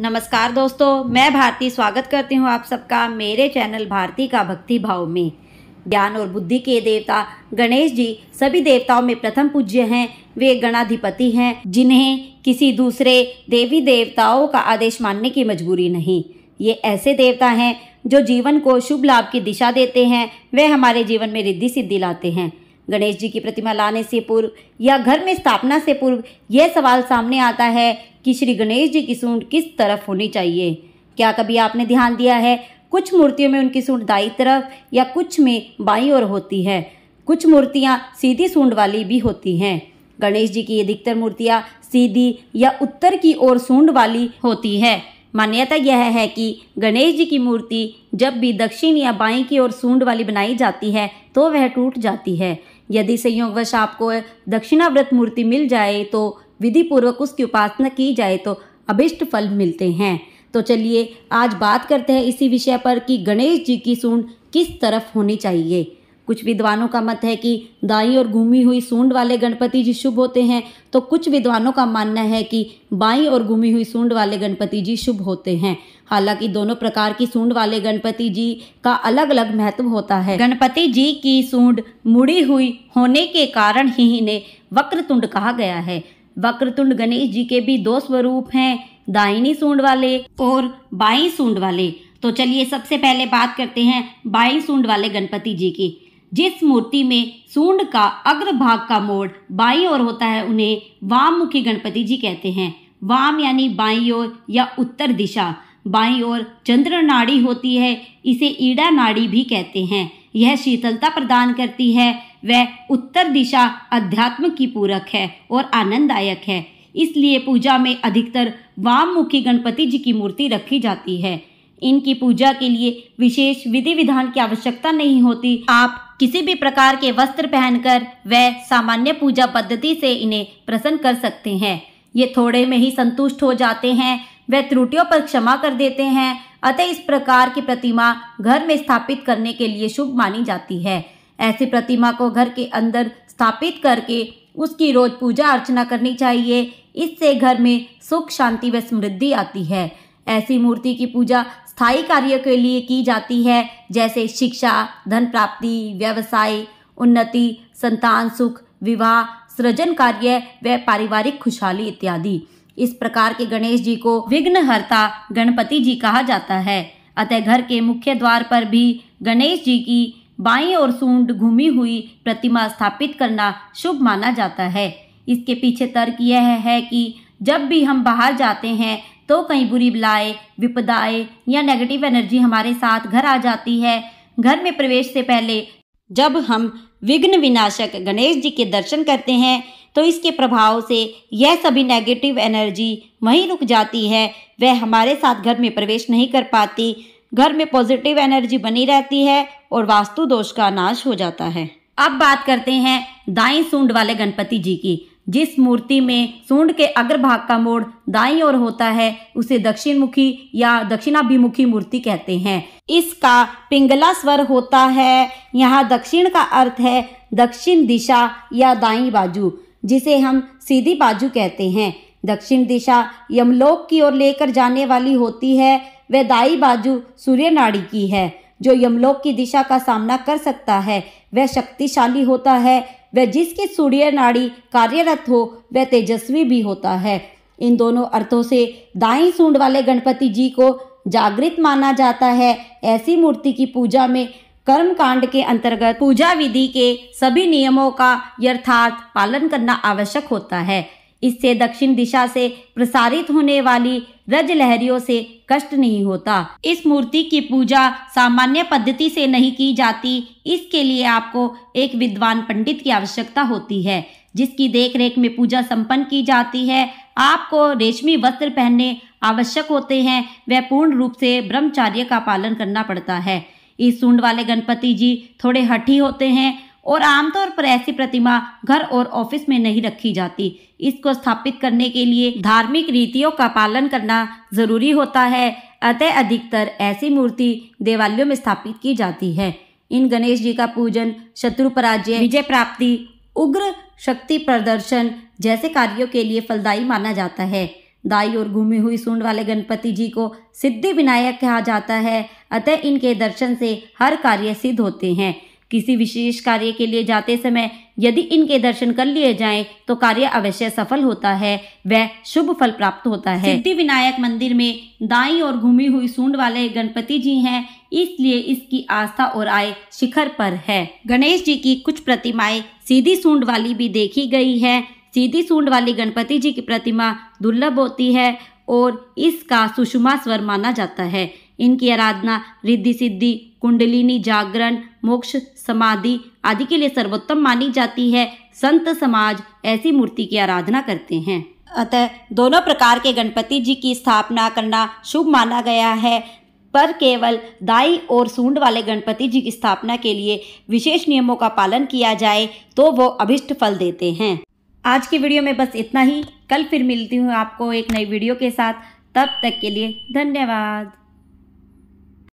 नमस्कार दोस्तों मैं भारती स्वागत करती हूँ आप सबका मेरे चैनल भारती का भक्ति भाव में ज्ञान और बुद्धि के देवता गणेश जी सभी देवताओं में प्रथम पूज्य हैं वे गणाधिपति हैं जिन्हें किसी दूसरे देवी देवताओं का आदेश मानने की मजबूरी नहीं ये ऐसे देवता हैं जो जीवन को शुभ लाभ की दिशा देते हैं वे हमारे जीवन में रिद्धि सिद्धि लाते हैं गणेश जी की प्रतिमा लाने से पूर्व या घर में स्थापना से पूर्व यह सवाल सामने आता है कि श्री गणेश जी की सूंड किस तरफ होनी चाहिए क्या कभी आपने ध्यान दिया है कुछ मूर्तियों में उनकी सूंड दाई तरफ या कुछ में बाई ओर होती है कुछ मूर्तियाँ सीधी सूंड वाली भी होती हैं गणेश जी की अधिकतर मूर्तियाँ सीधी या उत्तर की ओर सूंड वाली होती है मान्यता यह है कि गणेश जी की मूर्ति जब भी दक्षिण या बाई की ओर सूंड वाली बनाई जाती है तो वह टूट जाती है यदि संयोगवश आपको दक्षिणाव्रत मूर्ति मिल जाए तो विधि पूर्वक उसकी उपासना की जाए तो अभिष्ट फल मिलते हैं तो चलिए आज बात करते हैं इसी विषय पर कि गणेश जी की सूंड किस तरफ होनी चाहिए कुछ विद्वानों का मत है कि दाई और घूमी हुई सूंड वाले गणपति जी शुभ होते हैं तो कुछ विद्वानों का मानना है कि बाई और घूमी हुई सूंड वाले गणपति जी शुभ होते हैं हालांकि दोनों प्रकार की सूंड वाले गणपति जी का अलग अलग महत्व होता है गणपति जी की सूंड मुड़ी हुई होने के कारण ही इन्हें तुंड कहा गया है वक्रतुंड गणेश जी के भी दो स्वरूप हैं दाहिनी सूंड वाले और बाई सूंड वाले तो चलिए सबसे पहले बात करते हैं बाई सूंड वाले गणपति जी की जिस मूर्ति में सूंड का अग्रभाग का मोड़ बाई और होता है उन्हें वाम मुखी गणपति जी कहते हैं वाम यानी बाई ओर या उत्तर दिशा बाई ओर चंद्र नाड़ी होती है इसे ईड़ा नाड़ी भी कहते हैं यह शीतलता प्रदान करती है वह उत्तर दिशा अध्यात्म की पूरक है और आनंददायक है इसलिए पूजा में अधिकतर वाम मुखी गणपति जी की मूर्ति रखी जाती है इनकी पूजा के लिए विशेष विधि विधान की आवश्यकता नहीं होती आप किसी भी प्रकार के वस्त्र पहनकर व सामान्य पूजा पद्धति से इन्हें प्रसन्न कर सकते हैं ये थोड़े में ही संतुष्ट हो जाते हैं वह त्रुटियों पर क्षमा कर देते हैं अतः इस प्रकार की प्रतिमा घर में स्थापित करने के लिए शुभ मानी जाती है ऐसी प्रतिमा को घर के अंदर स्थापित करके उसकी रोज पूजा अर्चना करनी चाहिए इससे घर में सुख शांति व समृद्धि आती है ऐसी मूर्ति की पूजा स्थायी कार्यों के लिए की जाती है जैसे शिक्षा धन प्राप्ति व्यवसाय उन्नति संतान सुख विवाह सृजन कार्य व पारिवारिक खुशहाली इत्यादि इस प्रकार के गणेश जी को विघ्नहर्ता गणपति जी कहा जाता है अतः घर के मुख्य द्वार पर भी गणेश जी की बाई और सूंड घूमी हुई प्रतिमा स्थापित करना शुभ माना जाता है इसके पीछे तर्क यह है कि जब भी हम बाहर जाते हैं तो कहीं बुरी बलाएँ विपदाएँ या नेगेटिव एनर्जी हमारे साथ घर आ जाती है घर में प्रवेश से पहले जब हम विघ्न विनाशक गणेश जी के दर्शन करते हैं तो इसके प्रभाव से यह सभी नेगेटिव एनर्जी वहीं रुक जाती है वह हमारे साथ घर में प्रवेश नहीं कर पाती घर में पॉजिटिव एनर्जी बनी रहती है और वास्तु दोष का नाश हो जाता है अब बात करते हैं दाई सूंड वाले गणपति जी की जिस मूर्ति में सूंड के अग्रभाग का मोड़ दाई ओर होता है उसे दक्षिण मुखी या दक्षिणाभिमुखी मूर्ति कहते हैं इसका पिंगला स्वर होता है यहाँ दक्षिण का अर्थ है दक्षिण दिशा या दाई बाजू जिसे हम सीधी बाजू कहते हैं दक्षिण दिशा यमलोक की ओर लेकर जाने वाली होती है वह दाई बाजू सूर्य नाड़ी की है जो यमलोक की दिशा का सामना कर सकता है वह शक्तिशाली होता है वह जिसकी सूर्य नाड़ी कार्यरत हो वह तेजस्वी भी होता है इन दोनों अर्थों से दाई सूंड वाले गणपति जी को जागृत माना जाता है ऐसी मूर्ति की पूजा में कर्म कांड के अंतर्गत पूजा विधि के सभी नियमों का यथार्थ पालन करना आवश्यक होता है इससे दक्षिण दिशा से प्रसारित होने वाली रज लहरियों से कष्ट नहीं होता इस मूर्ति की पूजा सामान्य पद्धति से नहीं की जाती इसके लिए आपको एक विद्वान पंडित की आवश्यकता होती है जिसकी देखरेख में पूजा संपन्न की जाती है आपको रेशमी वस्त्र पहनने आवश्यक होते हैं वह पूर्ण रूप से ब्रह्मचार्य का पालन करना पड़ता है इस सूंड वाले गणपति जी थोड़े हठी होते हैं और आमतौर पर ऐसी प्रतिमा घर और ऑफिस में नहीं रखी जाती इसको स्थापित करने के लिए धार्मिक रीतियों का पालन करना जरूरी होता है अतः अधिकतर ऐसी मूर्ति देवालयों में स्थापित की जाती है इन गणेश जी का पूजन शत्रु पराजय विजय प्राप्ति उग्र शक्ति प्रदर्शन जैसे कार्यों के लिए फलदायी माना जाता है दाई और घूमी हुई सूंड वाले गणपति जी को सिद्धि विनायक कहा जाता है अतः इनके दर्शन से हर कार्य सिद्ध होते हैं किसी विशेष कार्य के लिए जाते समय यदि इनके दर्शन कर लिए जाएं तो कार्य अवश्य सफल होता है वह शुभ फल प्राप्त होता है सिद्धि विनायक मंदिर में दाई और घूमी हुई सूंड वाले गणपति जी हैं इसलिए इसकी आस्था और आय शिखर पर है गणेश जी की कुछ प्रतिमाएं सीधी सूंड वाली भी देखी गई है सीधी सूंड वाली गणपति जी की प्रतिमा दुर्लभ होती है और इसका सुषमा स्वर माना जाता है इनकी आराधना रिद्धि सिद्धि कुंडलिनी जागरण मोक्ष समाधि आदि के लिए सर्वोत्तम मानी जाती है संत समाज ऐसी मूर्ति की आराधना करते हैं अतः दोनों प्रकार के गणपति जी की स्थापना करना शुभ माना गया है पर केवल दाई और सूंड वाले गणपति जी की स्थापना के लिए विशेष नियमों का पालन किया जाए तो वो अभिष्ट फल देते हैं आज की वीडियो में बस इतना ही कल फिर मिलती हूँ आपको एक नई वीडियो के साथ तब तक के लिए धन्यवाद